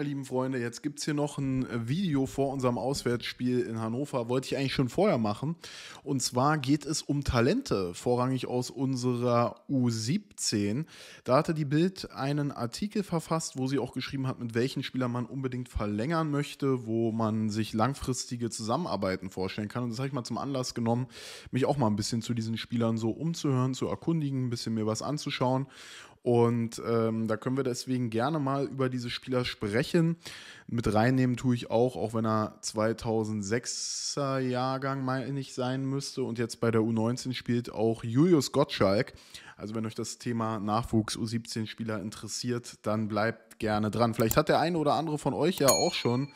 meine lieben Freunde, jetzt gibt es hier noch ein äh, Video vor unserem Auswärtsspiel in Hannover. Wollte ich eigentlich schon vorher machen. Und zwar geht es um Talente, vorrangig aus unserer U17. Da hatte die Bild einen Artikel verfasst, wo sie auch geschrieben hat, mit welchen Spielern man unbedingt verlängern möchte, wo man sich langfristige Zusammenarbeiten vorstellen kann. Und das habe ich mal zum Anlass genommen, mich auch mal ein bisschen zu diesen Spielern so umzuhören, zu erkundigen, ein bisschen mir was anzuschauen. Und ähm, da können wir deswegen gerne mal über diese Spieler sprechen. Mit reinnehmen tue ich auch, auch wenn er 2006er Jahrgang, meine ich, sein müsste. Und jetzt bei der U19 spielt auch Julius Gottschalk. Also wenn euch das Thema Nachwuchs U17-Spieler interessiert, dann bleibt gerne dran. Vielleicht hat der eine oder andere von euch ja auch schon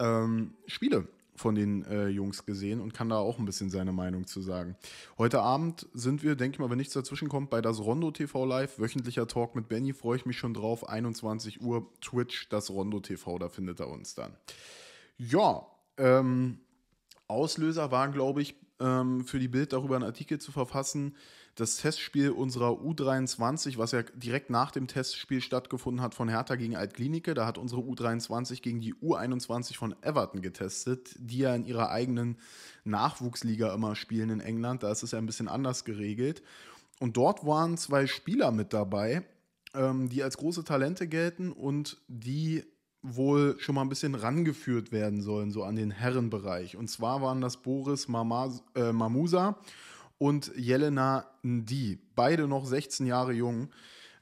ähm, Spiele von den äh, Jungs gesehen und kann da auch ein bisschen seine Meinung zu sagen. Heute Abend sind wir, denke ich mal, wenn nichts dazwischen kommt, bei das Rondo TV Live. Wöchentlicher Talk mit Benny, freue ich mich schon drauf. 21 Uhr Twitch, das Rondo TV, da findet er uns dann. Ja, ähm, Auslöser waren, glaube ich, ähm, für die Bild darüber einen Artikel zu verfassen, das Testspiel unserer U23, was ja direkt nach dem Testspiel stattgefunden hat von Hertha gegen Altklinike. Da hat unsere U23 gegen die U21 von Everton getestet, die ja in ihrer eigenen Nachwuchsliga immer spielen in England. Da ist es ja ein bisschen anders geregelt. Und dort waren zwei Spieler mit dabei, ähm, die als große Talente gelten und die wohl schon mal ein bisschen rangeführt werden sollen, so an den Herrenbereich. Und zwar waren das Boris Mama, äh, Mamusa und Jelena Ndi, beide noch 16 Jahre jung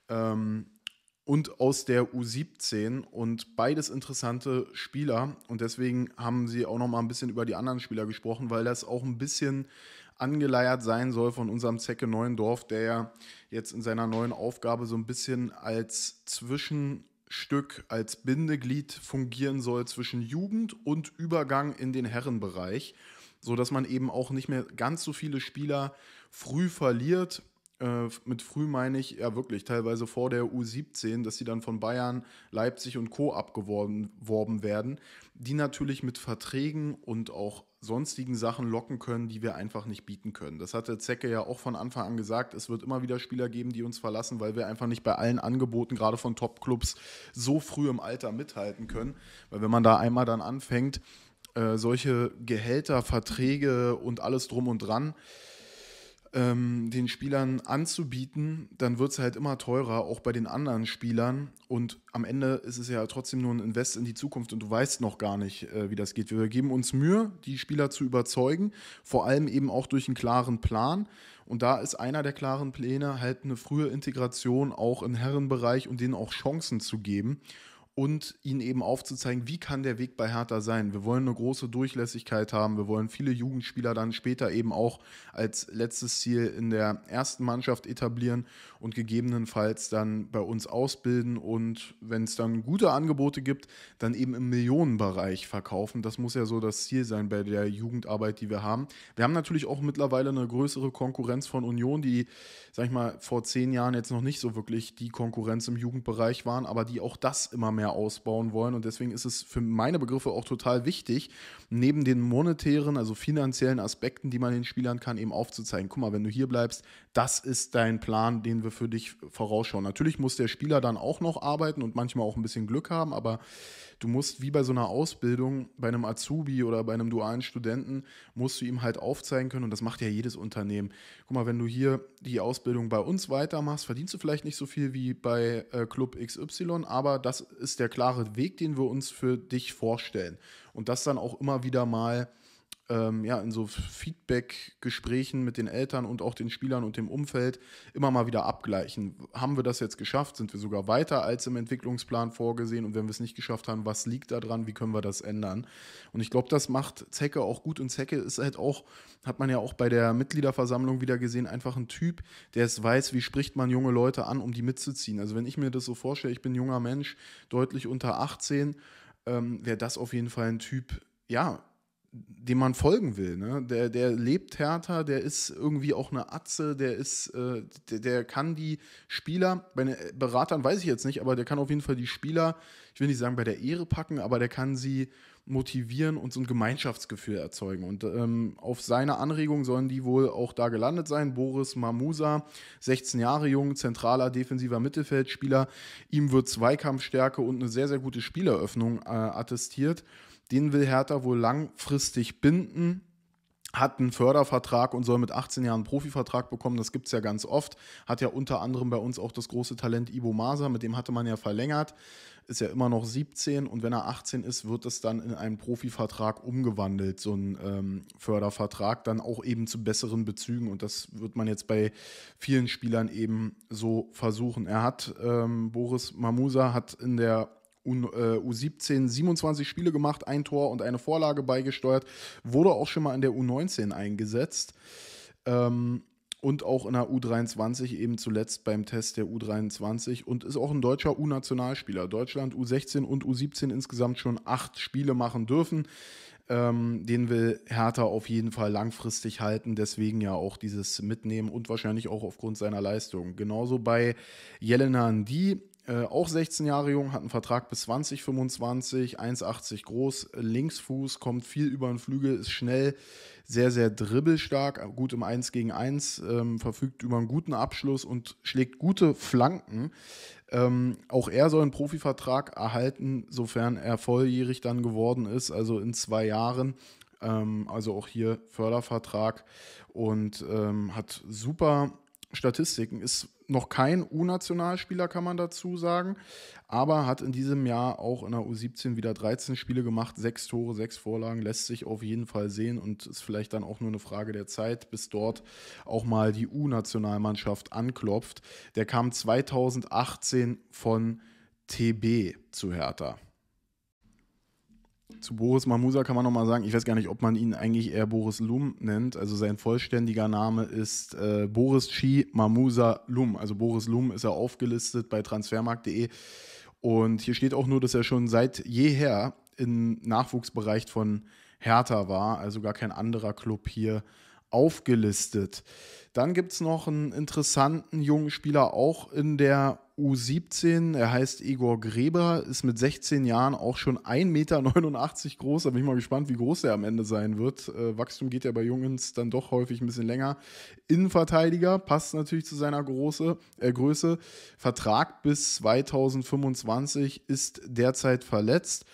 ähm, und aus der U17 und beides interessante Spieler und deswegen haben sie auch noch mal ein bisschen über die anderen Spieler gesprochen, weil das auch ein bisschen angeleiert sein soll von unserem Zecke Neuendorf, der ja jetzt in seiner neuen Aufgabe so ein bisschen als Zwischenstück, als Bindeglied fungieren soll zwischen Jugend und Übergang in den Herrenbereich sodass man eben auch nicht mehr ganz so viele Spieler früh verliert. Äh, mit früh meine ich ja wirklich teilweise vor der U17, dass sie dann von Bayern, Leipzig und Co. abgeworben werden, die natürlich mit Verträgen und auch sonstigen Sachen locken können, die wir einfach nicht bieten können. Das hatte Zecke ja auch von Anfang an gesagt. Es wird immer wieder Spieler geben, die uns verlassen, weil wir einfach nicht bei allen Angeboten, gerade von Top-Clubs, so früh im Alter mithalten können. Weil wenn man da einmal dann anfängt, äh, solche Gehälter, Verträge und alles drum und dran ähm, den Spielern anzubieten, dann wird es halt immer teurer, auch bei den anderen Spielern. Und am Ende ist es ja trotzdem nur ein Invest in die Zukunft und du weißt noch gar nicht, äh, wie das geht. Wir geben uns Mühe, die Spieler zu überzeugen, vor allem eben auch durch einen klaren Plan. Und da ist einer der klaren Pläne halt eine frühe Integration auch im Herrenbereich und denen auch Chancen zu geben und ihnen eben aufzuzeigen, wie kann der Weg bei Hertha sein. Wir wollen eine große Durchlässigkeit haben, wir wollen viele Jugendspieler dann später eben auch als letztes Ziel in der ersten Mannschaft etablieren und gegebenenfalls dann bei uns ausbilden und wenn es dann gute Angebote gibt, dann eben im Millionenbereich verkaufen. Das muss ja so das Ziel sein bei der Jugendarbeit, die wir haben. Wir haben natürlich auch mittlerweile eine größere Konkurrenz von Union, die, sag ich mal, vor zehn Jahren jetzt noch nicht so wirklich die Konkurrenz im Jugendbereich waren, aber die auch das immer mehr mehr ausbauen wollen. Und deswegen ist es für meine Begriffe auch total wichtig, neben den monetären, also finanziellen Aspekten, die man den Spielern kann, eben aufzuzeigen. Guck mal, wenn du hier bleibst, das ist dein Plan, den wir für dich vorausschauen. Natürlich muss der Spieler dann auch noch arbeiten und manchmal auch ein bisschen Glück haben, aber du musst wie bei so einer Ausbildung, bei einem Azubi oder bei einem dualen Studenten, musst du ihm halt aufzeigen können und das macht ja jedes Unternehmen. Guck mal, wenn du hier die Ausbildung bei uns weitermachst, verdienst du vielleicht nicht so viel wie bei äh, Club XY, aber das ist der klare Weg, den wir uns für dich vorstellen. Und das dann auch immer wieder mal ähm, ja, in so Feedback-Gesprächen mit den Eltern und auch den Spielern und dem Umfeld immer mal wieder abgleichen. Haben wir das jetzt geschafft? Sind wir sogar weiter als im Entwicklungsplan vorgesehen? Und wenn wir es nicht geschafft haben, was liegt da dran? Wie können wir das ändern? Und ich glaube, das macht Zecke auch gut. Und Zecke ist halt auch, hat man ja auch bei der Mitgliederversammlung wieder gesehen, einfach ein Typ, der es weiß, wie spricht man junge Leute an, um die mitzuziehen. Also wenn ich mir das so vorstelle, ich bin junger Mensch, deutlich unter 18, ähm, wäre das auf jeden Fall ein Typ, ja, dem man folgen will. Ne? Der, der lebt härter, der ist irgendwie auch eine Atze, der ist, äh, der, der, kann die Spieler, bei den äh, Beratern weiß ich jetzt nicht, aber der kann auf jeden Fall die Spieler, ich will nicht sagen bei der Ehre packen, aber der kann sie motivieren und so ein Gemeinschaftsgefühl erzeugen. Und ähm, auf seine Anregung sollen die wohl auch da gelandet sein. Boris Mamusa, 16 Jahre jung, zentraler defensiver Mittelfeldspieler. Ihm wird Zweikampfstärke und eine sehr, sehr gute Spieleröffnung äh, attestiert. Den will Hertha wohl langfristig binden hat einen Fördervertrag und soll mit 18 Jahren einen Profivertrag bekommen. Das gibt es ja ganz oft. Hat ja unter anderem bei uns auch das große Talent Ibo Maser, mit dem hatte man ja verlängert. Ist ja immer noch 17 und wenn er 18 ist, wird es dann in einen Profivertrag umgewandelt, so ein ähm, Fördervertrag, dann auch eben zu besseren Bezügen und das wird man jetzt bei vielen Spielern eben so versuchen. Er hat, ähm, Boris Mamusa hat in der U17 27 äh, Spiele gemacht, ein Tor und eine Vorlage beigesteuert, wurde auch schon mal in der U19 eingesetzt ähm, und auch in der U23 eben zuletzt beim Test der U23 und ist auch ein deutscher U-Nationalspieler. Deutschland U16 und U17 insgesamt schon acht Spiele machen dürfen. Ähm, den will Hertha auf jeden Fall langfristig halten, deswegen ja auch dieses Mitnehmen und wahrscheinlich auch aufgrund seiner Leistung. Genauso bei Jelena Ndi, äh, auch 16 Jahre jung, hat einen Vertrag bis 2025, 1,80 groß, Linksfuß, kommt viel über den Flügel, ist schnell, sehr, sehr dribbelstark, äh, gut im 1 gegen 1, ähm, verfügt über einen guten Abschluss und schlägt gute Flanken. Ähm, auch er soll einen Profivertrag erhalten, sofern er volljährig dann geworden ist, also in zwei Jahren. Ähm, also auch hier Fördervertrag und ähm, hat super Statistiken, ist noch kein U-Nationalspieler, kann man dazu sagen, aber hat in diesem Jahr auch in der U17 wieder 13 Spiele gemacht, sechs Tore, sechs Vorlagen, lässt sich auf jeden Fall sehen und ist vielleicht dann auch nur eine Frage der Zeit, bis dort auch mal die U-Nationalmannschaft anklopft. Der kam 2018 von TB zu Hertha zu Boris Mamusa kann man nochmal sagen, ich weiß gar nicht, ob man ihn eigentlich eher Boris Lum nennt. Also sein vollständiger Name ist äh, Boris Chi Mamusa Lum. Also Boris Lum ist er aufgelistet bei transfermarkt.de. Und hier steht auch nur, dass er schon seit jeher im Nachwuchsbereich von Hertha war, also gar kein anderer Club hier aufgelistet. Dann gibt es noch einen interessanten jungen Spieler auch in der U17. Er heißt Igor Greber, ist mit 16 Jahren auch schon 1,89 Meter groß. Da bin ich mal gespannt, wie groß er am Ende sein wird. Äh, Wachstum geht ja bei Jungens dann doch häufig ein bisschen länger. Innenverteidiger passt natürlich zu seiner Große, äh, Größe. Vertrag bis 2025 ist derzeit verletzt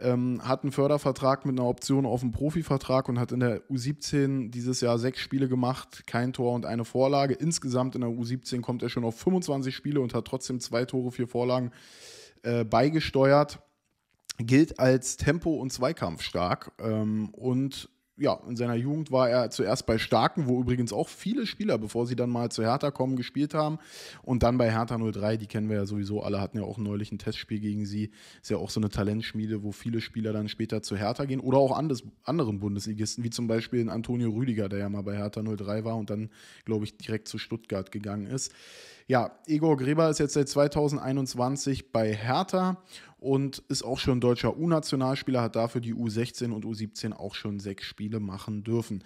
ähm, hat einen Fördervertrag mit einer Option auf einen Profivertrag und hat in der U17 dieses Jahr sechs Spiele gemacht, kein Tor und eine Vorlage. Insgesamt in der U17 kommt er schon auf 25 Spiele und hat trotzdem zwei Tore, vier Vorlagen äh, beigesteuert. Gilt als Tempo- und Zweikampfstark ähm, und ja, in seiner Jugend war er zuerst bei Starken, wo übrigens auch viele Spieler, bevor sie dann mal zu Hertha kommen, gespielt haben. Und dann bei Hertha 03, die kennen wir ja sowieso alle, hatten ja auch neulich ein Testspiel gegen sie. Ist ja auch so eine Talentschmiede, wo viele Spieler dann später zu Hertha gehen. Oder auch anders, anderen Bundesligisten, wie zum Beispiel Antonio Rüdiger, der ja mal bei Hertha 03 war und dann, glaube ich, direkt zu Stuttgart gegangen ist. Ja, Igor Greber ist jetzt seit 2021 bei Hertha und ist auch schon deutscher U-Nationalspieler, hat dafür die U16 und U17 auch schon sechs Spiele machen dürfen.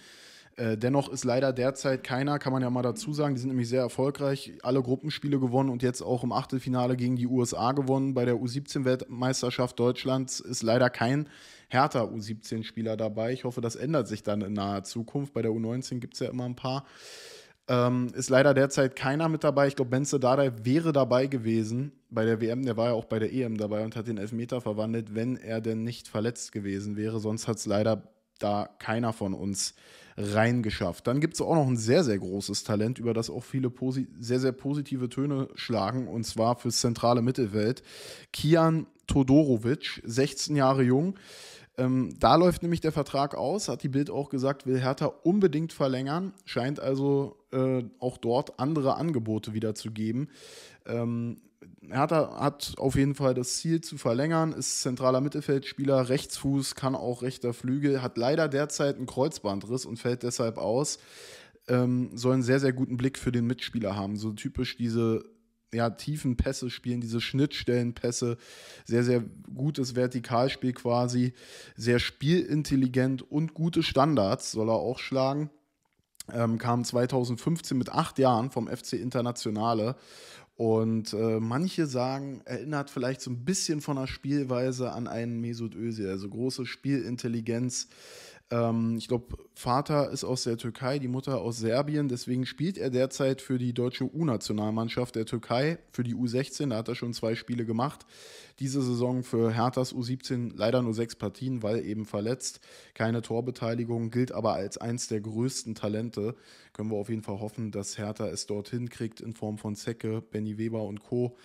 Äh, dennoch ist leider derzeit keiner, kann man ja mal dazu sagen, die sind nämlich sehr erfolgreich, alle Gruppenspiele gewonnen und jetzt auch im Achtelfinale gegen die USA gewonnen. Bei der U17-Weltmeisterschaft Deutschlands ist leider kein härter U17-Spieler dabei. Ich hoffe, das ändert sich dann in naher Zukunft. Bei der U19 gibt es ja immer ein paar. Ähm, ist leider derzeit keiner mit dabei. Ich glaube, Benze Dardai wäre dabei gewesen bei der WM. Der war ja auch bei der EM dabei und hat den Elfmeter verwandelt, wenn er denn nicht verletzt gewesen wäre. Sonst hat es leider da keiner von uns reingeschafft. Dann gibt es auch noch ein sehr, sehr großes Talent, über das auch viele sehr, sehr positive Töne schlagen. Und zwar fürs zentrale Mittelfeld. Kian Todorovic, 16 Jahre jung. Ähm, da läuft nämlich der Vertrag aus, hat die Bild auch gesagt, will Hertha unbedingt verlängern, scheint also äh, auch dort andere Angebote wieder zu geben. Ähm, Hertha hat auf jeden Fall das Ziel zu verlängern, ist zentraler Mittelfeldspieler, Rechtsfuß, kann auch rechter Flügel, hat leider derzeit einen Kreuzbandriss und fällt deshalb aus. Ähm, soll einen sehr, sehr guten Blick für den Mitspieler haben. So typisch diese ja, tiefen Pässe spielen, diese Schnittstellenpässe, sehr, sehr gutes Vertikalspiel quasi, sehr spielintelligent und gute Standards soll er auch schlagen. Ähm, kam 2015 mit acht Jahren vom FC Internationale und äh, manche sagen, erinnert vielleicht so ein bisschen von der Spielweise an einen Mesut Özil, also große Spielintelligenz, ähm, ich glaube, Vater ist aus der Türkei, die Mutter aus Serbien. Deswegen spielt er derzeit für die deutsche U-Nationalmannschaft der Türkei, für die U16. Da hat er schon zwei Spiele gemacht. Diese Saison für Herthas U17 leider nur sechs Partien, weil eben verletzt. Keine Torbeteiligung, gilt aber als eins der größten Talente. Können wir auf jeden Fall hoffen, dass Hertha es dorthin kriegt in Form von Zecke, Benny Weber und Co.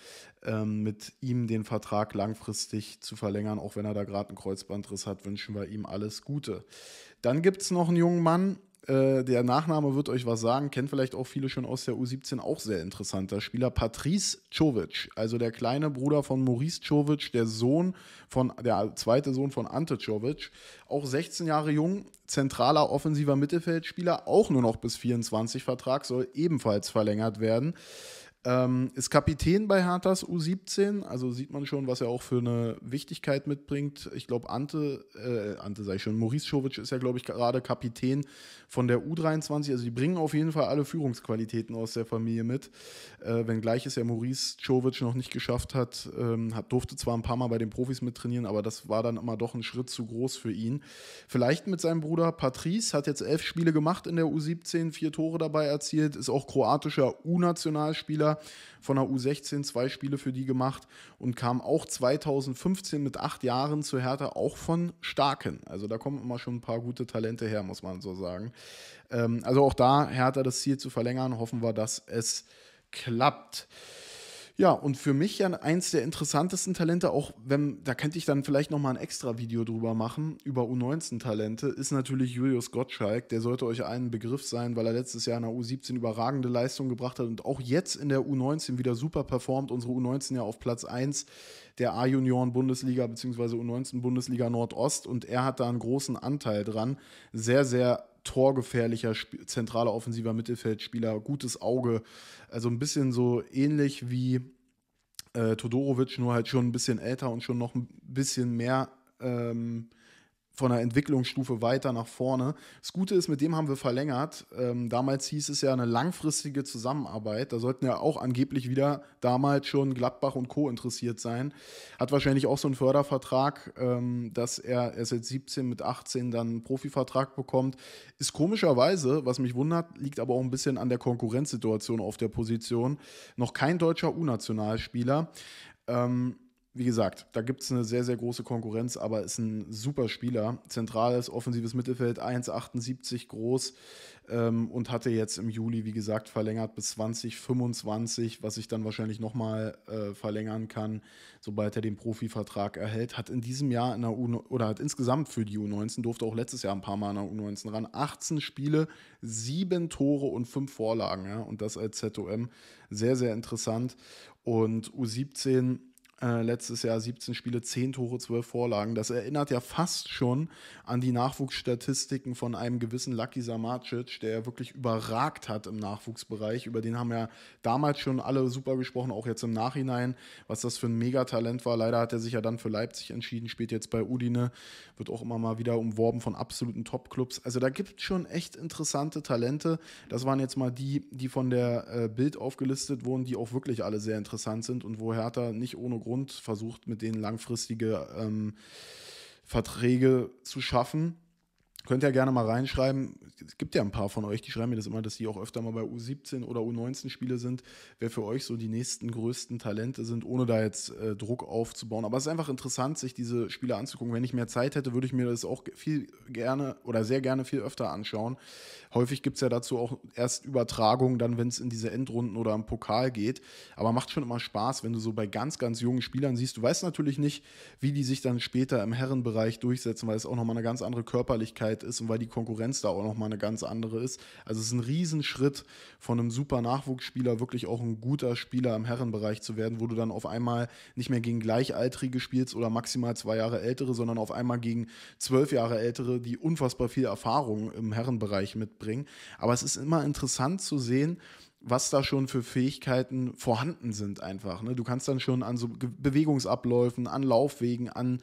Ähm, mit ihm den Vertrag langfristig zu verlängern. Auch wenn er da gerade einen Kreuzbandriss hat, wünschen wir ihm alles Gute. Dann gibt es noch einen jungen Mann, äh, der Nachname wird euch was sagen, kennt vielleicht auch viele schon aus der U17, auch sehr interessanter Spieler. Patrice Czovic, also der kleine Bruder von Maurice Czovic, der Sohn von, der zweite Sohn von Ante Czovic. Auch 16 Jahre jung, zentraler offensiver Mittelfeldspieler, auch nur noch bis 24 Vertrag, soll ebenfalls verlängert werden. Ähm, ist Kapitän bei Herthas U17, also sieht man schon, was er auch für eine Wichtigkeit mitbringt. Ich glaube, Ante, äh, Ante sei schon, Maurice Schovic ist ja, glaube ich, gerade Kapitän von der U23. Also die bringen auf jeden Fall alle Führungsqualitäten aus der Familie mit. Äh, wenngleich es ja Maurice Schovic noch nicht geschafft hat, ähm, hat, durfte zwar ein paar Mal bei den Profis mittrainieren, aber das war dann immer doch ein Schritt zu groß für ihn. Vielleicht mit seinem Bruder Patrice, hat jetzt elf Spiele gemacht in der U17, vier Tore dabei erzielt, ist auch kroatischer U-Nationalspieler Kader von der U16, zwei Spiele für die gemacht und kam auch 2015 mit acht Jahren zu Hertha, auch von Starken. Also da kommen immer schon ein paar gute Talente her, muss man so sagen. Ähm, also auch da Hertha das Ziel zu verlängern, hoffen wir, dass es klappt. Ja, und für mich ja eins der interessantesten Talente, auch wenn, da könnte ich dann vielleicht nochmal ein extra Video drüber machen, über U19-Talente, ist natürlich Julius Gottschalk. Der sollte euch allen Begriff sein, weil er letztes Jahr in der U17 überragende Leistung gebracht hat und auch jetzt in der U19 wieder super performt. Unsere U19 ja auf Platz 1 der A-Junioren-Bundesliga bzw. U19-Bundesliga Nordost und er hat da einen großen Anteil dran. Sehr, sehr torgefährlicher, zentraler offensiver Mittelfeldspieler, gutes Auge. Also ein bisschen so ähnlich wie äh, Todorovic, nur halt schon ein bisschen älter und schon noch ein bisschen mehr ähm, von der Entwicklungsstufe weiter nach vorne. Das Gute ist, mit dem haben wir verlängert. Ähm, damals hieß es ja eine langfristige Zusammenarbeit. Da sollten ja auch angeblich wieder damals schon Gladbach und Co. interessiert sein. Hat wahrscheinlich auch so einen Fördervertrag, ähm, dass er erst jetzt 17 mit 18 dann einen Profivertrag bekommt. Ist komischerweise, was mich wundert, liegt aber auch ein bisschen an der Konkurrenzsituation auf der Position. Noch kein deutscher U-Nationalspieler. Ähm, wie gesagt, da gibt es eine sehr, sehr große Konkurrenz, aber ist ein super Spieler. Zentrales, offensives Mittelfeld, 1,78 groß ähm, und hatte jetzt im Juli, wie gesagt, verlängert bis 2025, was ich dann wahrscheinlich nochmal äh, verlängern kann, sobald er den Profivertrag erhält. Hat in diesem Jahr in der U oder hat insgesamt für die U19, durfte auch letztes Jahr ein paar Mal in der U19 ran, 18 Spiele, 7 Tore und 5 Vorlagen. Ja? Und das als ZOM. Sehr, sehr interessant. Und U17 äh, letztes Jahr 17 Spiele, 10 Tore, 12 Vorlagen. Das erinnert ja fast schon an die Nachwuchsstatistiken von einem gewissen Lucky Samacic, der wirklich überragt hat im Nachwuchsbereich. Über den haben ja damals schon alle super gesprochen, auch jetzt im Nachhinein, was das für ein Megatalent war. Leider hat er sich ja dann für Leipzig entschieden, spielt jetzt bei Udine, wird auch immer mal wieder umworben von absoluten Top-Clubs. Also da gibt es schon echt interessante Talente. Das waren jetzt mal die, die von der äh, Bild aufgelistet wurden, die auch wirklich alle sehr interessant sind und wo Hertha nicht ohne große Grund versucht, mit denen langfristige ähm, Verträge zu schaffen. Könnt ihr gerne mal reinschreiben. Es gibt ja ein paar von euch, die schreiben mir das immer, dass die auch öfter mal bei U17 oder U19-Spiele sind. Wer für euch so die nächsten größten Talente sind, ohne da jetzt äh, Druck aufzubauen. Aber es ist einfach interessant, sich diese Spiele anzugucken. Wenn ich mehr Zeit hätte, würde ich mir das auch viel gerne oder sehr gerne viel öfter anschauen. Häufig gibt es ja dazu auch erst Übertragungen, dann, wenn es in diese Endrunden oder im Pokal geht. Aber macht schon immer Spaß, wenn du so bei ganz, ganz jungen Spielern siehst. Du weißt natürlich nicht, wie die sich dann später im Herrenbereich durchsetzen, weil es auch nochmal eine ganz andere Körperlichkeit Sicherheit ist und weil die Konkurrenz da auch nochmal eine ganz andere ist. Also es ist ein Riesenschritt von einem super Nachwuchsspieler, wirklich auch ein guter Spieler im Herrenbereich zu werden, wo du dann auf einmal nicht mehr gegen Gleichaltrige spielst oder maximal zwei Jahre ältere, sondern auf einmal gegen zwölf Jahre ältere, die unfassbar viel Erfahrung im Herrenbereich mitbringen. Aber es ist immer interessant zu sehen, was da schon für Fähigkeiten vorhanden sind einfach. Ne? Du kannst dann schon an so Bewegungsabläufen, an Laufwegen, an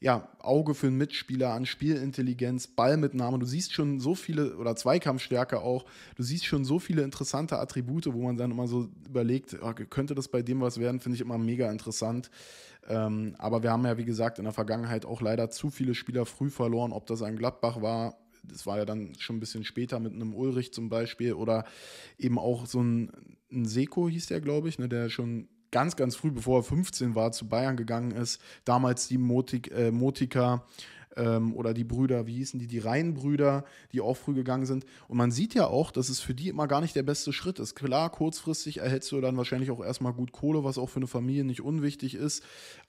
ja, Auge für den Mitspieler, an Spielintelligenz, Ballmitnahme, du siehst schon so viele, oder Zweikampfstärke auch, du siehst schon so viele interessante Attribute, wo man dann immer so überlegt, ah, könnte das bei dem was werden, finde ich immer mega interessant. Ähm, aber wir haben ja, wie gesagt, in der Vergangenheit auch leider zu viele Spieler früh verloren, ob das ein Gladbach war das war ja dann schon ein bisschen später mit einem Ulrich zum Beispiel oder eben auch so ein, ein Seko hieß der, glaube ich, ne, der schon ganz, ganz früh, bevor er 15 war, zu Bayern gegangen ist. Damals die Motik, äh, Motika ähm, oder die Brüder, wie hießen die, die Rheinbrüder, die auch früh gegangen sind. Und man sieht ja auch, dass es für die immer gar nicht der beste Schritt ist. Klar, kurzfristig erhältst du dann wahrscheinlich auch erstmal gut Kohle, was auch für eine Familie nicht unwichtig ist.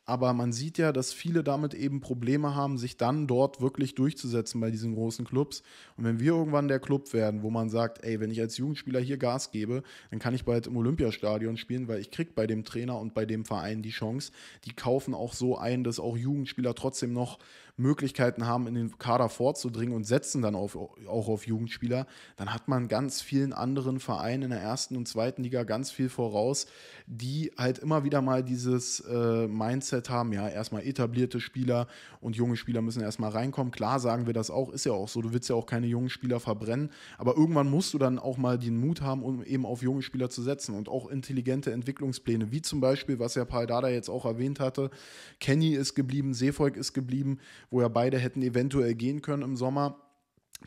Aber man sieht ja, dass viele damit eben Probleme haben, sich dann dort wirklich durchzusetzen bei diesen großen Clubs. Und wenn wir irgendwann der Club werden, wo man sagt, ey, wenn ich als Jugendspieler hier Gas gebe, dann kann ich bald im Olympiastadion spielen, weil ich kriege bei dem Trainer und bei dem Verein die Chance. Die kaufen auch so ein, dass auch Jugendspieler trotzdem noch Möglichkeiten haben, in den Kader vorzudringen und setzen dann auf, auch auf Jugendspieler, dann hat man ganz vielen anderen Vereinen in der ersten und zweiten Liga ganz viel voraus, die halt immer wieder mal dieses äh, Mindset haben, ja, erstmal etablierte Spieler und junge Spieler müssen erstmal reinkommen. Klar sagen wir das auch, ist ja auch so, du willst ja auch keine jungen Spieler verbrennen, aber irgendwann musst du dann auch mal den Mut haben, um eben auf junge Spieler zu setzen und auch intelligente Entwicklungspläne, wie zum Beispiel, was ja Paul Dada jetzt auch erwähnt hatte, Kenny ist geblieben, Seevolk ist geblieben, wo ja beide hätten eventuell gehen können im Sommer.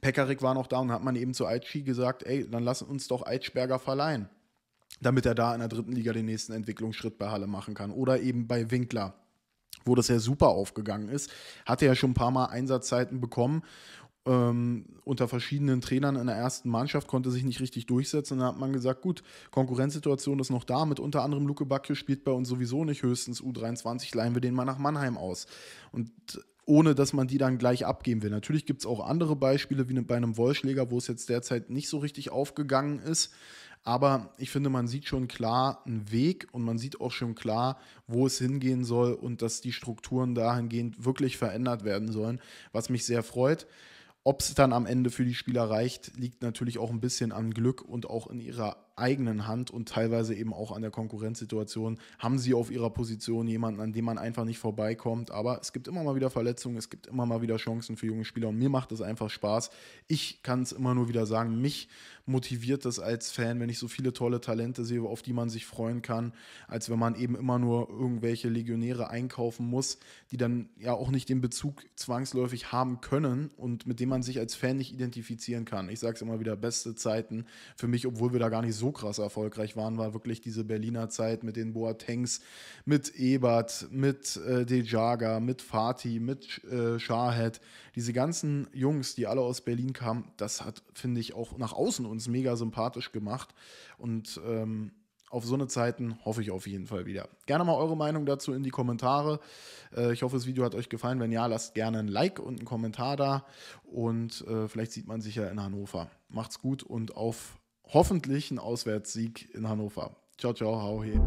Pekarik war noch da und hat man eben zu Aichi gesagt, ey, dann lass uns doch Eitschberger verleihen, damit er da in der dritten Liga den nächsten Entwicklungsschritt bei Halle machen kann. Oder eben bei Winkler, wo das ja super aufgegangen ist. Hatte ja schon ein paar Mal Einsatzzeiten bekommen ähm, unter verschiedenen Trainern in der ersten Mannschaft, konnte sich nicht richtig durchsetzen. Da hat man gesagt, gut, Konkurrenzsituation ist noch da, mit unter anderem Luke Bacchio spielt bei uns sowieso nicht höchstens U23, leihen wir den mal nach Mannheim aus. Und ohne dass man die dann gleich abgeben will. Natürlich gibt es auch andere Beispiele, wie ne, bei einem Wollschläger, wo es jetzt derzeit nicht so richtig aufgegangen ist. Aber ich finde, man sieht schon klar einen Weg und man sieht auch schon klar, wo es hingehen soll und dass die Strukturen dahingehend wirklich verändert werden sollen, was mich sehr freut. Ob es dann am Ende für die Spieler reicht, liegt natürlich auch ein bisschen am Glück und auch in ihrer eigenen Hand und teilweise eben auch an der Konkurrenzsituation haben sie auf ihrer Position jemanden, an dem man einfach nicht vorbeikommt. Aber es gibt immer mal wieder Verletzungen, es gibt immer mal wieder Chancen für junge Spieler und mir macht das einfach Spaß. Ich kann es immer nur wieder sagen, mich motiviert das als Fan, wenn ich so viele tolle Talente sehe, auf die man sich freuen kann, als wenn man eben immer nur irgendwelche Legionäre einkaufen muss, die dann ja auch nicht den Bezug zwangsläufig haben können und mit dem man sich als Fan nicht identifizieren kann. Ich sage es immer wieder, beste Zeiten für mich, obwohl wir da gar nicht so so krass erfolgreich waren, war wirklich diese Berliner Zeit mit den Boatengs, mit Ebert, mit äh, Dejaga, mit Fatih, mit äh, Shahed. Diese ganzen Jungs, die alle aus Berlin kamen, das hat, finde ich, auch nach außen uns mega sympathisch gemacht. Und ähm, auf so eine Zeiten hoffe ich auf jeden Fall wieder. Gerne mal eure Meinung dazu in die Kommentare. Äh, ich hoffe, das Video hat euch gefallen. Wenn ja, lasst gerne ein Like und einen Kommentar da. Und äh, vielleicht sieht man sich ja in Hannover. Macht's gut und auf hoffentlich einen Auswärtssieg in Hannover. Ciao, ciao, hau he.